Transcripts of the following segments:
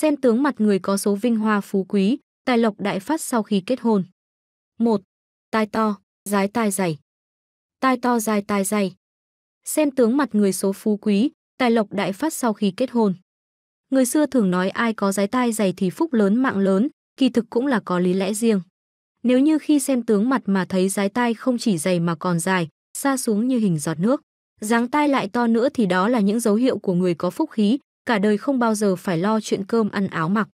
xem tướng mặt người có số vinh hoa phú quý, tài lộc đại phát sau khi kết hôn. 1. Tai to, giái tai dày. Tai to dài tai dày. Xem tướng mặt người số phú quý, tài lộc đại phát sau khi kết hôn. Người xưa thường nói ai có giái tai dày thì phúc lớn mạng lớn, kỳ thực cũng là có lý lẽ riêng. Nếu như khi xem tướng mặt mà thấy giái tai không chỉ dày mà còn dài, xa xuống như hình giọt nước, dáng tai lại to nữa thì đó là những dấu hiệu của người có phúc khí, cả đời không bao giờ phải lo chuyện cơm ăn áo mặc.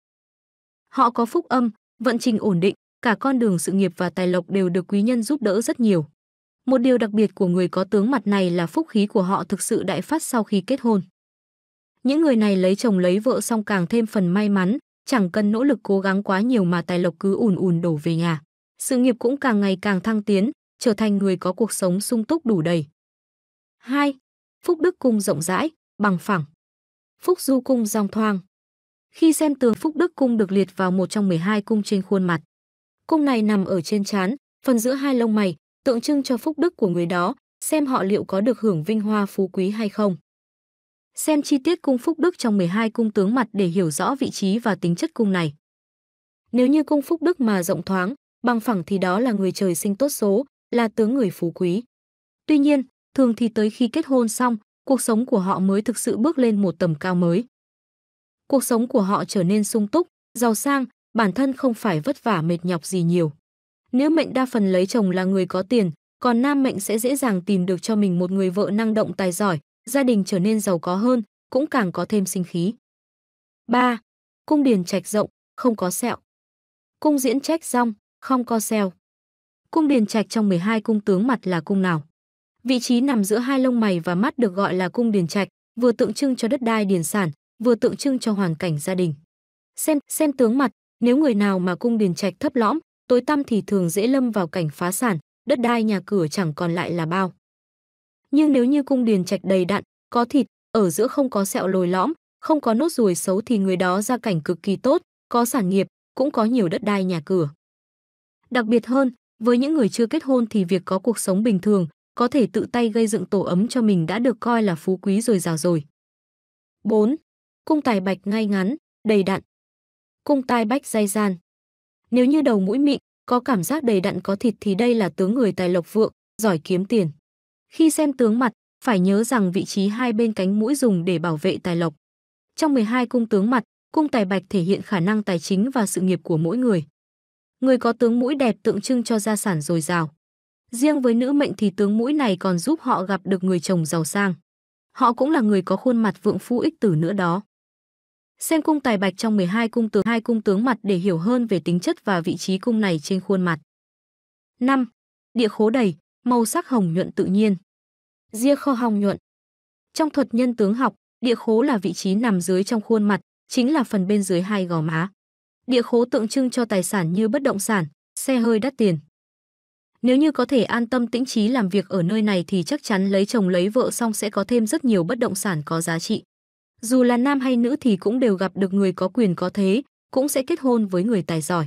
Họ có phúc âm, vận trình ổn định, cả con đường sự nghiệp và tài lộc đều được quý nhân giúp đỡ rất nhiều. Một điều đặc biệt của người có tướng mặt này là phúc khí của họ thực sự đại phát sau khi kết hôn. Những người này lấy chồng lấy vợ xong càng thêm phần may mắn, chẳng cần nỗ lực cố gắng quá nhiều mà tài lộc cứ ùn ùn đổ về nhà. Sự nghiệp cũng càng ngày càng thăng tiến, trở thành người có cuộc sống sung túc đủ đầy. 2. Phúc đức cung rộng rãi, bằng phẳng. Phúc Du Cung dòng thoang. Khi xem tường Phúc Đức Cung được liệt vào một trong 12 cung trên khuôn mặt. Cung này nằm ở trên trán, phần giữa hai lông mày, tượng trưng cho phúc đức của người đó, xem họ liệu có được hưởng vinh hoa phú quý hay không. Xem chi tiết cung phúc đức trong 12 cung tướng mặt để hiểu rõ vị trí và tính chất cung này. Nếu như cung phúc đức mà rộng thoáng, bằng phẳng thì đó là người trời sinh tốt số, là tướng người phú quý. Tuy nhiên, thường thì tới khi kết hôn xong, cuộc sống của họ mới thực sự bước lên một tầm cao mới. Cuộc sống của họ trở nên sung túc, giàu sang, bản thân không phải vất vả mệt nhọc gì nhiều. Nếu mệnh đa phần lấy chồng là người có tiền, còn nam mệnh sẽ dễ dàng tìm được cho mình một người vợ năng động tài giỏi, gia đình trở nên giàu có hơn, cũng càng có thêm sinh khí. 3. Cung điền trạch rộng, không có sẹo. Cung diễn trách rong, không có sẹo. Cung điền trạch trong 12 cung tướng mặt là cung nào? Vị trí nằm giữa hai lông mày và mắt được gọi là cung điền trạch, vừa tượng trưng cho đất đai điền sản, vừa tượng trưng cho hoàn cảnh gia đình. Xem, xem tướng mặt, nếu người nào mà cung điền trạch thấp lõm, tối tăm thì thường dễ lâm vào cảnh phá sản, đất đai nhà cửa chẳng còn lại là bao. Nhưng nếu như cung điền trạch đầy đặn, có thịt, ở giữa không có sẹo lồi lõm, không có nốt ruồi xấu thì người đó ra cảnh cực kỳ tốt, có sản nghiệp, cũng có nhiều đất đai nhà cửa. Đặc biệt hơn, với những người chưa kết hôn thì việc có cuộc sống bình thường, có thể tự tay gây dựng tổ ấm cho mình đã được coi là phú quý rồi giàu rồi. 4. Cung tài bạch ngay ngắn, đầy đặn. Cung tai bách dai gian. Nếu như đầu mũi mịn, có cảm giác đầy đặn có thịt thì đây là tướng người tài lộc vượng, giỏi kiếm tiền. Khi xem tướng mặt, phải nhớ rằng vị trí hai bên cánh mũi dùng để bảo vệ tài lộc. Trong 12 cung tướng mặt, cung tài bạch thể hiện khả năng tài chính và sự nghiệp của mỗi người. Người có tướng mũi đẹp tượng trưng cho gia sản dồi dào. Riêng với nữ mệnh thì tướng mũi này còn giúp họ gặp được người chồng giàu sang. Họ cũng là người có khuôn mặt vượng phu ích tử nữa đó. Xem cung tài bạch trong 12 cung tướng hai cung tướng mặt để hiểu hơn về tính chất và vị trí cung này trên khuôn mặt. 5. Địa khố đầy, màu sắc hồng nhuận tự nhiên. Ria kho hồng nhuận. Trong thuật nhân tướng học, địa khố là vị trí nằm dưới trong khuôn mặt, chính là phần bên dưới hai gò má. Địa khố tượng trưng cho tài sản như bất động sản, xe hơi đắt tiền. Nếu như có thể an tâm tĩnh trí làm việc ở nơi này thì chắc chắn lấy chồng lấy vợ xong sẽ có thêm rất nhiều bất động sản có giá trị. Dù là nam hay nữ thì cũng đều gặp được người có quyền có thế, cũng sẽ kết hôn với người tài giỏi.